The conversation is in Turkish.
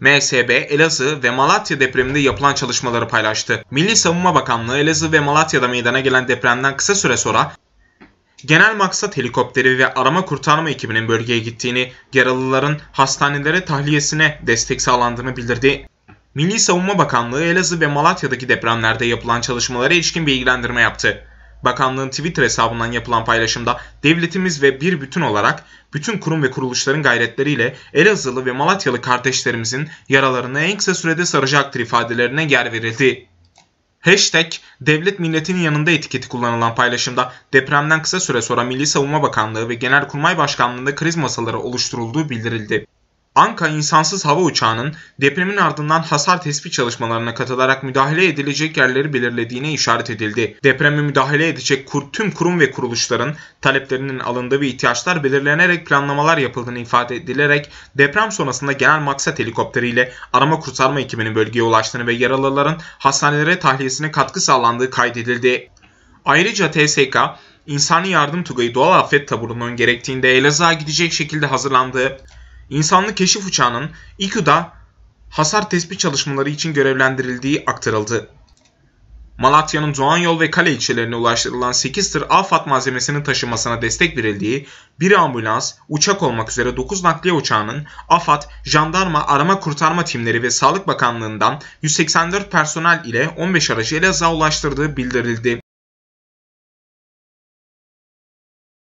MSB, Elazığ ve Malatya depreminde yapılan çalışmaları paylaştı. Milli Savunma Bakanlığı Elazığ ve Malatya'da meydana gelen depremden kısa süre sonra genel maksat helikopteri ve arama kurtarma ekibinin bölgeye gittiğini, yaralıların hastanelere tahliyesine destek sağlandığını bildirdi. Milli Savunma Bakanlığı Elazığ ve Malatya'daki depremlerde yapılan çalışmalara ilişkin bilgilendirme yaptı bakanlığın Twitter hesabından yapılan paylaşımda devletimiz ve bir bütün olarak bütün kurum ve kuruluşların gayretleriyle Elazığlı ve Malatyalı kardeşlerimizin yaralarını en kısa sürede saracaktır ifadelerine yer verildi. Hashtag devlet milletinin yanında etiketi kullanılan paylaşımda depremden kısa süre sonra Milli Savunma Bakanlığı ve Genelkurmay Başkanlığı'nda kriz masaları oluşturulduğu bildirildi. Anka insansız hava uçağının depremin ardından hasar tespit çalışmalarına katılarak müdahale edilecek yerleri belirlediğine işaret edildi. Depreme müdahale edecek kur, tüm kurum ve kuruluşların taleplerinin alındığı ve ihtiyaçlar belirlenerek planlamalar yapıldığını ifade edilerek deprem sonrasında genel maksat helikopteriyle arama kurtarma ekibinin bölgeye ulaştığını ve yaralıların hastanelere tahliyesine katkı sağlandığı kaydedildi. Ayrıca TSK, insani yardım tugayı doğal afet taburunun gerektiğinde Elazığ'a gidecek şekilde hazırlandığı insanlı keşif uçağının İKÜ'da hasar tespit çalışmaları için görevlendirildiği aktarıldı. Malatya'nın Doğan yol ve Kale ilçelerine ulaştırılan 8 tır AFAD malzemesinin taşımasına destek verildiği bir ambulans, uçak olmak üzere 9 nakliye uçağının AFAD, jandarma, arama kurtarma timleri ve Sağlık Bakanlığı'ndan 184 personel ile 15 aracı Elazığ'a ulaştırdığı bildirildi.